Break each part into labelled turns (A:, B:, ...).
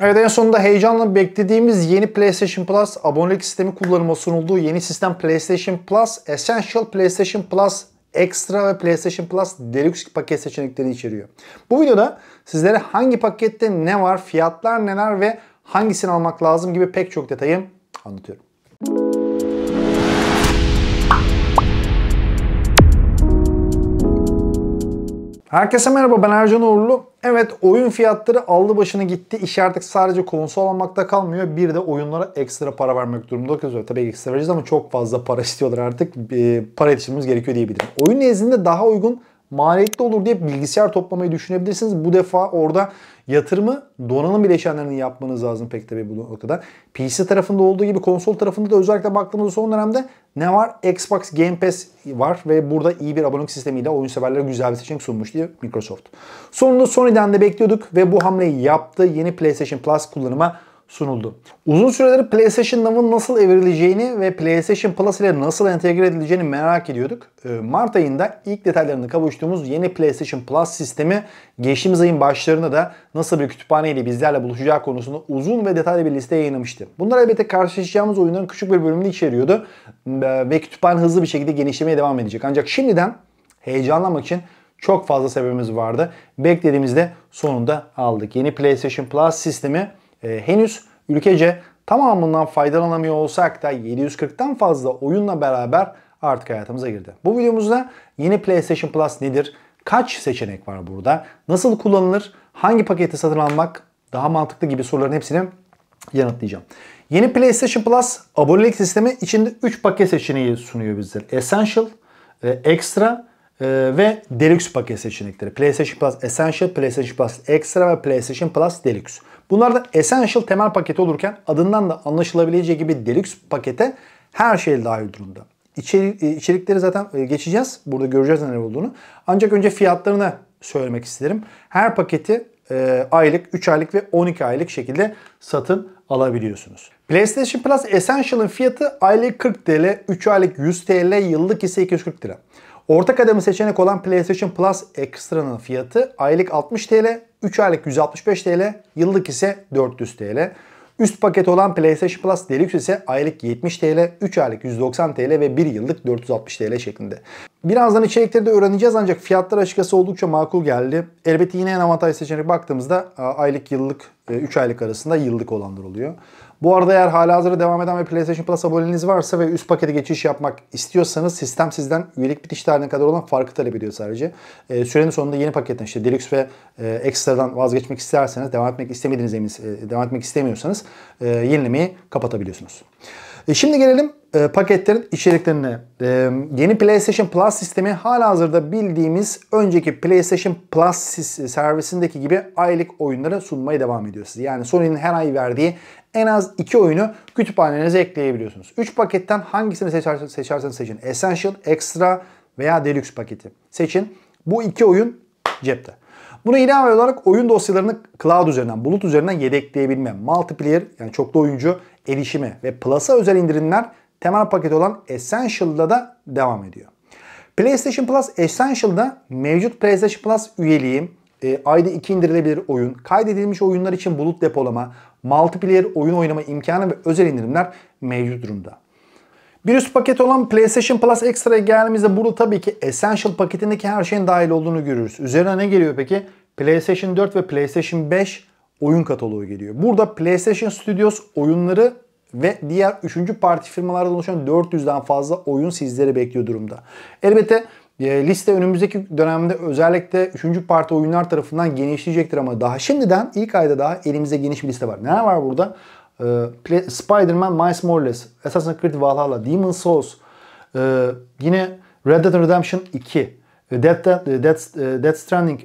A: Evet en sonunda heyecanla beklediğimiz yeni PlayStation Plus abonelik sistemi kullanıma sunulduğu yeni sistem PlayStation Plus, Essential PlayStation Plus Extra ve PlayStation Plus Deluxe paket seçeneklerini içeriyor. Bu videoda sizlere hangi pakette ne var, fiyatlar neler ve hangisini almak lazım gibi pek çok detayı anlatıyorum. Herkese merhaba ben Ercan Uğurlu. Evet oyun fiyatları aldı başını gitti. İş artık sadece konsol almakta kalmıyor. Bir de oyunlara ekstra para vermek durumunda kalıyor. Tabii ekstra vereceğiz ama çok fazla para istiyorlar artık. E, para yetiştirmemiz gerekiyor diyebilirim. Oyun nezdinde daha uygun maliyetli olur diye bilgisayar toplamayı düşünebilirsiniz. Bu defa orada yatırımı donanım bileşenlerini yapmanız lazım pek tabii bu noktada. PC tarafında olduğu gibi konsol tarafında da özellikle baktığımızda son dönemde ne var? Xbox Game Pass var ve burada iyi bir abonelik sistemiyle oyun severlere güzel bir seçenek sunmuş diye Microsoft. Sonunda Sony'den de bekliyorduk ve bu hamleyi yaptı. Yeni PlayStation Plus kullanıma sunuldu. Uzun süredir PlayStation Now'ın nasıl evrileceğini ve PlayStation Plus ile nasıl entegre edileceğini merak ediyorduk. Ee, Mart ayında ilk detaylarını kavuştuğumuz yeni PlayStation Plus sistemi geçtiğimiz ayın başlarında da nasıl bir kütüphane ile bizlerle buluşacağı konusunda uzun ve detaylı bir liste yayınlamıştı. Bunlar elbette karşılaşacağımız oyunların küçük bir bölümünü içeriyordu ee, ve kütüphane hızlı bir şekilde genişlemeye devam edecek. Ancak şimdiden heyecanlanmak için çok fazla sebebimiz vardı. Beklediğimizde sonunda aldık. Yeni PlayStation Plus sistemi e, henüz ülkece tamamından faydalanamıyor olsak da 740'tan fazla oyunla beraber artık hayatımıza girdi. Bu videomuzda yeni PlayStation Plus nedir? Kaç seçenek var burada? Nasıl kullanılır? Hangi paketi satın almak daha mantıklı gibi soruların hepsini yanıtlayacağım. Yeni PlayStation Plus abonelik sistemi içinde 3 paket seçeneği sunuyor bizlere. Essential, e, Extra e, ve Deluxe paket seçenekleri. PlayStation Plus Essential, PlayStation Plus Extra ve PlayStation Plus Deluxe. Bunlar da Essential temel paket olurken adından da anlaşılabileceği gibi Deluxe pakete her şey dahil durumda. İçerik, e, içerikleri zaten e, geçeceğiz. Burada göreceğiz neler olduğunu. Ancak önce fiyatlarını söylemek isterim. Her paketi e, aylık, 3 aylık ve 12 aylık şekilde satın alabiliyorsunuz. PlayStation Plus Essential'ın fiyatı aylık 40 TL, 3 aylık 100 TL, yıllık ise 240 TL. Orta kademe seçenek olan PlayStation Plus Extra'nın fiyatı aylık 60 TL, 3 aylık 165 TL, yıllık ise 400 TL. Üst paket olan PlayStation Plus Deluxe ise aylık 70 TL, 3 aylık 190 TL ve 1 yıllık 460 TL şeklinde. Birazdan içerikleri de öğreneceğiz ancak fiyatlar açıkçası oldukça makul geldi. Elbette yine en avantaj seçenek baktığımızda e, aylık, yıllık, 3 e, aylık arasında yıllık olanlar oluyor. Bu arada eğer hala hazırda devam eden ve PlayStation Plus aboneliğiniz varsa ve üst pakete geçiş yapmak istiyorsanız sistem sizden üyelik bitiş tarihine kadar olan farkı talep ediyor sadece. E, sürenin sonunda yeni paketten işte Deluxe ve e, Extra'dan vazgeçmek isterseniz, devam etmek istemediğiniz emin, e, devam etmek istemiyorsanız e, yenilemeyi kapatabiliyorsunuz. E şimdi gelelim e, paketlerin içeriklerine. E, yeni PlayStation Plus sistemi hala hazırda bildiğimiz önceki PlayStation Plus servisindeki gibi aylık oyunları sunmaya devam ediyor size. Yani Sony'nin her ay verdiği en az 2 oyunu kütüphanenize ekleyebiliyorsunuz. 3 paketten hangisini seçerseniz, seçerseniz seçin. Essential, Extra veya Deluxe paketi seçin. Bu iki oyun cepte. Buna ilave olarak oyun dosyalarını cloud üzerinden, bulut üzerinden yedekleyebilme, multiplayer yani çoklu oyuncu erişimi ve Plus'a özel indirimler temel paket olan Essential'da da devam ediyor. PlayStation Plus Essential'da mevcut PlayStation Plus üyeliği, e, ayda 2 indirilebilir oyun, kaydedilmiş oyunlar için bulut depolama, multiplayer oyun oynama imkanı ve özel indirimler mevcut durumda. Bir üst paket olan PlayStation Plus Extra'ya geldiğimizde burada tabii ki Essential paketindeki her şeyin dahil olduğunu görürüz. Üzerine ne geliyor peki? PlayStation 4 ve PlayStation 5 oyun kataloğu geliyor. Burada PlayStation Studios oyunları ve diğer 3. parti firmalardan oluşan 400'den fazla oyun sizleri bekliyor durumda. Elbette e, liste önümüzdeki dönemde özellikle 3. parti oyunlar tarafından genişleyecektir ama daha şimdiden ilk ayda daha elimize geniş bir liste var. Ne var burada? Ee, Spider-Man Miles Morales, Assassin's Creed Valhalla, Demon's Souls, e, yine Red Dead Redemption 2, e, Death, e, Death, Death Stranding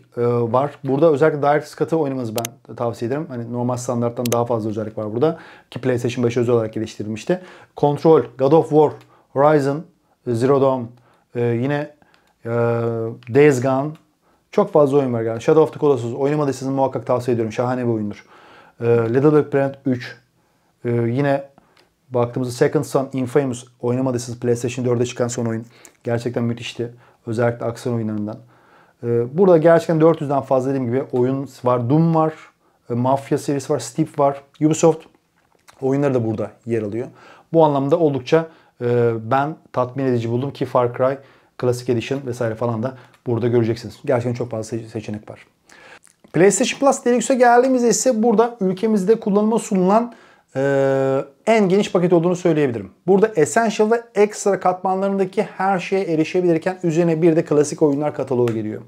A: var. Burada özellikle DirectX katı oynamanızı ben tavsiye ederim. Hani normal standarttan daha fazla özellik var burada. Ki PlayStation 5 özel olarak geliştirilmişti. Control, God of War, Horizon, Zero Dawn, yine Days Gone. Çok fazla oyun var yani. Shadow of the Colossus oynamadıysanız muhakkak tavsiye ediyorum. Şahane bir oyundur. Little Big Planet 3, ee, yine baktığımızda Second Son Infamous oynamadıysanız PlayStation 4'e çıkan son oyun. Gerçekten müthişti. Özellikle aksiyon oyunlarından. Ee, burada gerçekten 400'den fazla dediğim gibi oyun var. Doom var. E, Mafya serisi var. Steep var. Ubisoft oyunları da burada yer alıyor. Bu anlamda oldukça e, ben tatmin edici buldum ki Far Cry Classic Edition vesaire falan da burada göreceksiniz. Gerçekten çok fazla seçenek var. PlayStation Plus Deluxe'e geldiğimizde ise burada ülkemizde kullanıma sunulan e, en geniş paket olduğunu söyleyebilirim. Burada Essential'da ekstra katmanlarındaki her şeye erişebilirken üzerine bir de klasik oyunlar kataloğu geliyor.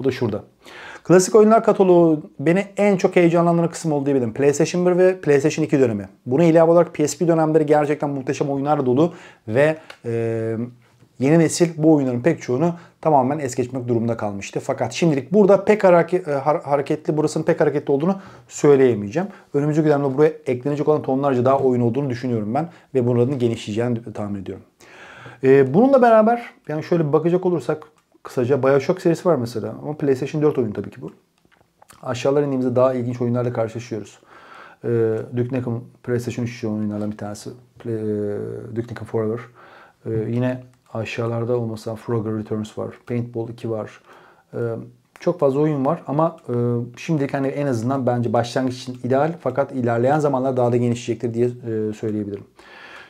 A: O da şurada. Klasik oyunlar kataloğu beni en çok heyecanlandıran kısım oldu diyebilirim. PlayStation 1 ve PlayStation 2 dönemi. Buna ilave olarak PSP dönemleri gerçekten muhteşem oyunlarla dolu ve e, Yeni nesil bu oyunların pek çoğunu tamamen es geçmek durumunda kalmıştı. Fakat şimdilik burada pek e, hareketli, burasının pek hareketli olduğunu söyleyemeyeceğim. Önümüzdeki dönemde buraya eklenecek olan tonlarca daha oyun olduğunu düşünüyorum ben. Ve bunların genişleyeceğini tahmin ediyorum. E, bununla beraber yani şöyle bakacak olursak kısaca Bioshock serisi var mesela. Ama PlayStation 4 oyun tabii ki bu. Aşağılara indiğimizde daha ilginç oyunlarla karşılaşıyoruz. Ee, Duke Nukem PlayStation 3 oyunlardan bir tanesi. Play, e, Duke Nukem Forever. Ee, yine aşağılarda olmasa Frogger Returns var, Paintball 2 var. E, çok fazla oyun var ama e, şimdilik hani en azından bence başlangıç için ideal fakat ilerleyen zamanlar daha da genişleyecektir diye e, söyleyebilirim.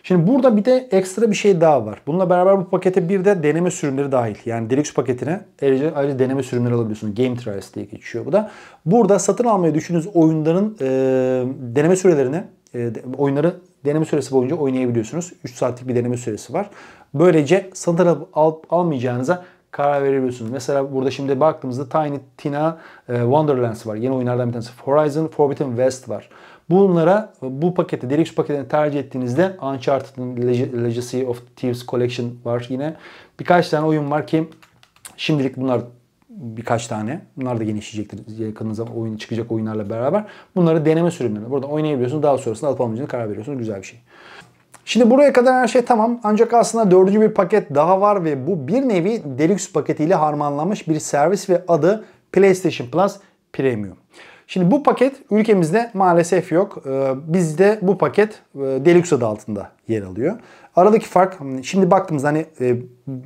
A: Şimdi burada bir de ekstra bir şey daha var. Bununla beraber bu pakete bir de deneme sürümleri dahil. Yani Deluxe paketine ayrıca, ayrıca deneme sürümleri alabiliyorsunuz. Game Trials diye geçiyor bu da. Burada satın almayı düşündüğünüz oyunların e, deneme sürelerini e, oyunları deneme süresi boyunca oynayabiliyorsunuz. 3 saatlik bir deneme süresi var. Böylece satın alıp al, almayacağınıza karar verebiliyorsunuz. Mesela burada şimdi baktığımızda Tiny Tina e, Wonderlands var. Yeni oyunlardan bir tanesi. Horizon Forbidden West var. Bunlara bu paketi, Deluxe paketini tercih ettiğinizde Uncharted'ın Legacy of Thieves Collection var yine. Birkaç tane oyun var ki şimdilik bunlar birkaç tane. Bunlar da genişleyecektir yakınınıza oyun çıkacak oyunlarla beraber. Bunları deneme sürümlerinde. Burada oynayabiliyorsunuz. Daha sonrasında alıp almayacağını karar veriyorsunuz. Güzel bir şey. Şimdi buraya kadar her şey tamam. Ancak aslında dördüncü bir paket daha var ve bu bir nevi Deluxe paketiyle harmanlanmış bir servis ve adı PlayStation Plus Premium. Şimdi bu paket ülkemizde maalesef yok. Ee, bizde bu paket e, Deluxe adı altında yer alıyor. Aradaki fark şimdi baktığımız hani e,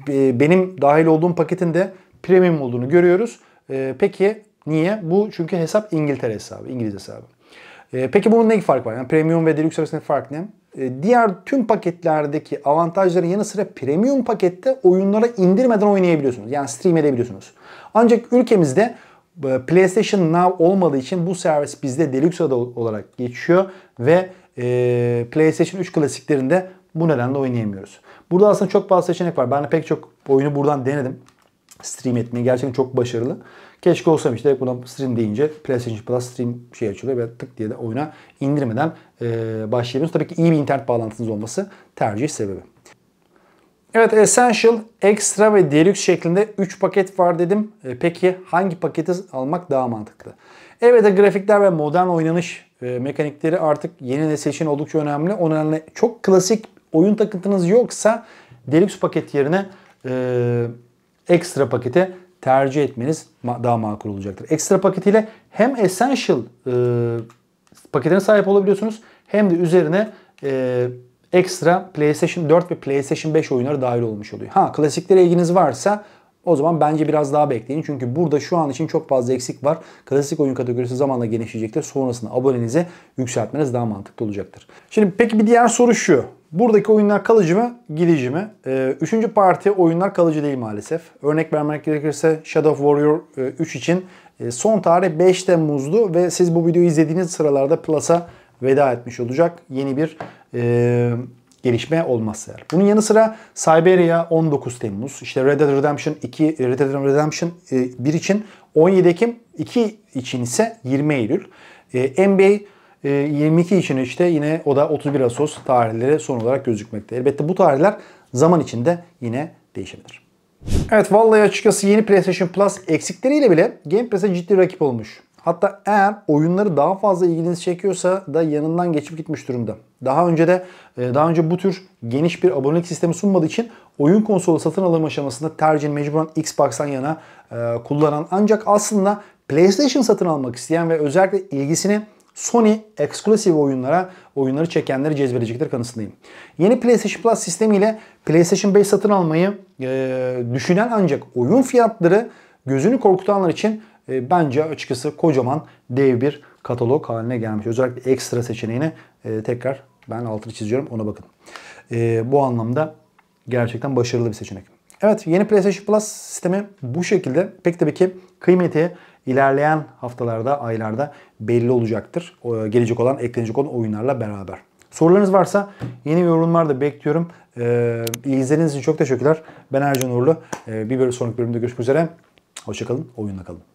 A: e, benim dahil olduğum paketin de premium olduğunu görüyoruz. E, peki niye? Bu çünkü hesap İngiltere hesabı, İngiliz hesabı. E, peki bunun ne fark var? Yani premium ve deluxe arasındaki fark ne? Ee, diğer tüm paketlerdeki avantajların yanı sıra premium pakette oyunlara indirmeden oynayabiliyorsunuz. Yani stream edebiliyorsunuz. Ancak ülkemizde e, PlayStation Now olmadığı için bu servis bizde Deluxe adı olarak geçiyor ve e, PlayStation 3 klasiklerinde bu nedenle oynayamıyoruz. Burada aslında çok fazla seçenek var. Ben de pek çok oyunu buradan denedim stream etmeyi gerçekten çok başarılı. Keşke olsam işte buna stream deyince PlayStation Plus stream şey açılıyor ve tık diye de oyuna indirmeden e, başlayabiliyorsunuz. Tabii ki iyi bir internet bağlantınız olması tercih sebebi. Evet Essential, Extra ve Deluxe şeklinde 3 paket var dedim. E, peki hangi paketi almak daha mantıklı? Evet grafikler ve modern oynanış e, mekanikleri artık yeni nesil için oldukça önemli. O nedenle çok klasik oyun takıntınız yoksa Deluxe paket yerine... E, ekstra paketi tercih etmeniz daha makul olacaktır. Ekstra paketiyle hem Essential e, paketine sahip olabiliyorsunuz hem de üzerine e, ekstra PlayStation 4 ve PlayStation 5 oyunları dahil olmuş oluyor. Ha klasiklere ilginiz varsa o zaman bence biraz daha bekleyin. Çünkü burada şu an için çok fazla eksik var. Klasik oyun kategorisi zamanla genişleyecektir. Sonrasında abonenize yükseltmeniz daha mantıklı olacaktır. Şimdi peki bir diğer soru şu. Buradaki oyunlar kalıcı mı, gidici mi? Ee, üçüncü parti oyunlar kalıcı değil maalesef. Örnek vermek gerekirse Shadow Warrior 3 e, için e, son tarih 5 Temmuz'du ve siz bu videoyu izlediğiniz sıralarda Plus'a veda etmiş olacak. Yeni bir e, gelişme olmazsa eğer. Bunun yanı sıra Siberia 19 Temmuz, işte Red Dead Redemption 2, Red Dead Redemption 1 e, için 17 Ekim, 2 için ise 20 Eylül. E, NBA 22 e, için işte yine o da 31 Ağustos tarihleri son olarak gözükmekte. Elbette bu tarihler zaman içinde yine değişebilir. Evet vallahi açıkçası yeni PlayStation Plus eksikleriyle bile Game Pass'e ciddi rakip olmuş. Hatta eğer oyunları daha fazla ilginizi çekiyorsa da yanından geçip gitmiş durumda. Daha önce de e, daha önce bu tür geniş bir abonelik sistemi sunmadığı için oyun konsolu satın alım aşamasında tercihini mecburen Xbox'tan yana e, kullanan ancak aslında PlayStation satın almak isteyen ve özellikle ilgisini Sony eksklusif oyunlara oyunları çekenleri cezbedecektir kanısındayım. Yeni PlayStation Plus sistemiyle PlayStation 5 satın almayı e, düşünen ancak oyun fiyatları gözünü korkutanlar için e, bence açıkçası kocaman dev bir katalog haline gelmiş. Özellikle ekstra seçeneğini e, tekrar ben altını çiziyorum ona bakın. E, bu anlamda gerçekten başarılı bir seçenek. Evet yeni PlayStation Plus sistemi bu şekilde. Pek tabii ki kıymeti ilerleyen haftalarda, aylarda belli olacaktır. gelecek olan, eklenecek olan oyunlarla beraber. Sorularınız varsa yeni yorumlar da bekliyorum. Ee, izlediğiniz için çok teşekkürler. Ben Ercan Uğurlu. Ee, bir sonraki bölümde görüşmek üzere. Hoşçakalın, oyunla kalın.